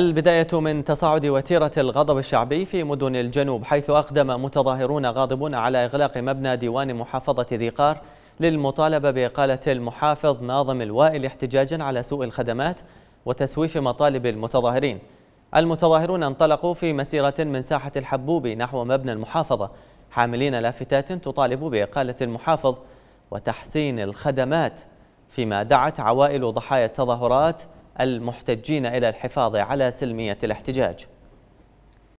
البداية من تصاعد وتيرة الغضب الشعبي في مدن الجنوب حيث أقدم متظاهرون غاضبون على إغلاق مبنى ديوان محافظة ذي قار للمطالبة بإقالة المحافظ ناظم الوائل احتجاجا على سوء الخدمات وتسويف مطالب المتظاهرين المتظاهرون انطلقوا في مسيرة من ساحة الحبوب نحو مبنى المحافظة حاملين لافتات تطالب بإقالة المحافظ وتحسين الخدمات فيما دعت عوائل ضحايا التظاهرات المحتجين إلى الحفاظ على سلمية الاحتجاج